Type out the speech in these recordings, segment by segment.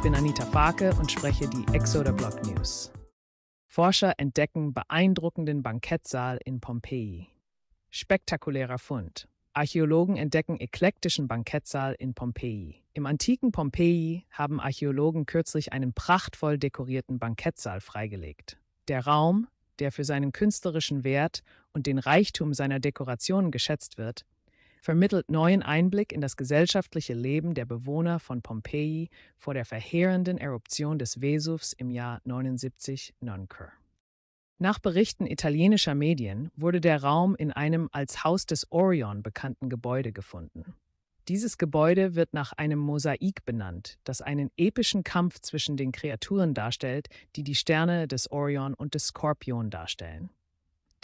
Ich bin Anita Farke und spreche die Exoder Blog News. Forscher entdecken beeindruckenden Bankettsaal in Pompeji. Spektakulärer Fund. Archäologen entdecken eklektischen Bankettsaal in Pompeji. Im antiken Pompeji haben Archäologen kürzlich einen prachtvoll dekorierten Bankettsaal freigelegt. Der Raum, der für seinen künstlerischen Wert und den Reichtum seiner Dekorationen geschätzt wird, vermittelt neuen Einblick in das gesellschaftliche Leben der Bewohner von Pompeji vor der verheerenden Eruption des Vesuvs im Jahr 79 Nonker. Nach Berichten italienischer Medien wurde der Raum in einem als Haus des Orion bekannten Gebäude gefunden. Dieses Gebäude wird nach einem Mosaik benannt, das einen epischen Kampf zwischen den Kreaturen darstellt, die die Sterne des Orion und des Skorpion darstellen.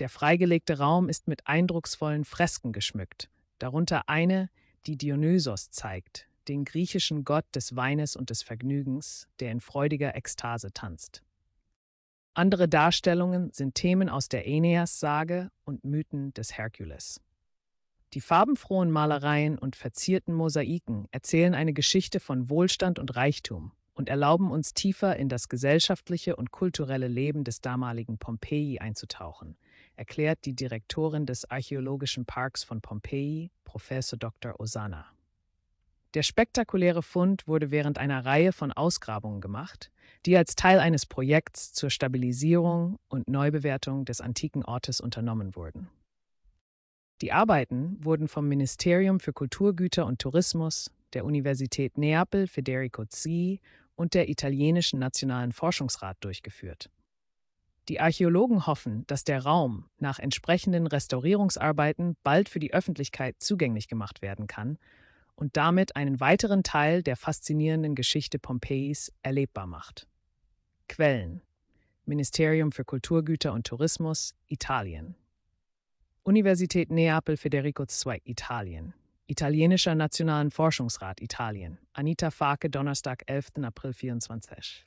Der freigelegte Raum ist mit eindrucksvollen Fresken geschmückt, darunter eine, die Dionysos zeigt, den griechischen Gott des Weines und des Vergnügens, der in freudiger Ekstase tanzt. Andere Darstellungen sind Themen aus der Aeneas-Sage und Mythen des Herkules. Die farbenfrohen Malereien und verzierten Mosaiken erzählen eine Geschichte von Wohlstand und Reichtum und erlauben uns tiefer in das gesellschaftliche und kulturelle Leben des damaligen Pompeji einzutauchen, erklärt die Direktorin des Archäologischen Parks von Pompeji, Professor Dr. Osana. Der spektakuläre Fund wurde während einer Reihe von Ausgrabungen gemacht, die als Teil eines Projekts zur Stabilisierung und Neubewertung des antiken Ortes unternommen wurden. Die Arbeiten wurden vom Ministerium für Kulturgüter und Tourismus, der Universität Neapel Federico Zi und der italienischen Nationalen Forschungsrat durchgeführt. Die Archäologen hoffen, dass der Raum nach entsprechenden Restaurierungsarbeiten bald für die Öffentlichkeit zugänglich gemacht werden kann und damit einen weiteren Teil der faszinierenden Geschichte Pompeis erlebbar macht. Quellen Ministerium für Kulturgüter und Tourismus Italien Universität Neapel Federico II Italien Italienischer Nationalen Forschungsrat Italien Anita Farke Donnerstag 11. April 24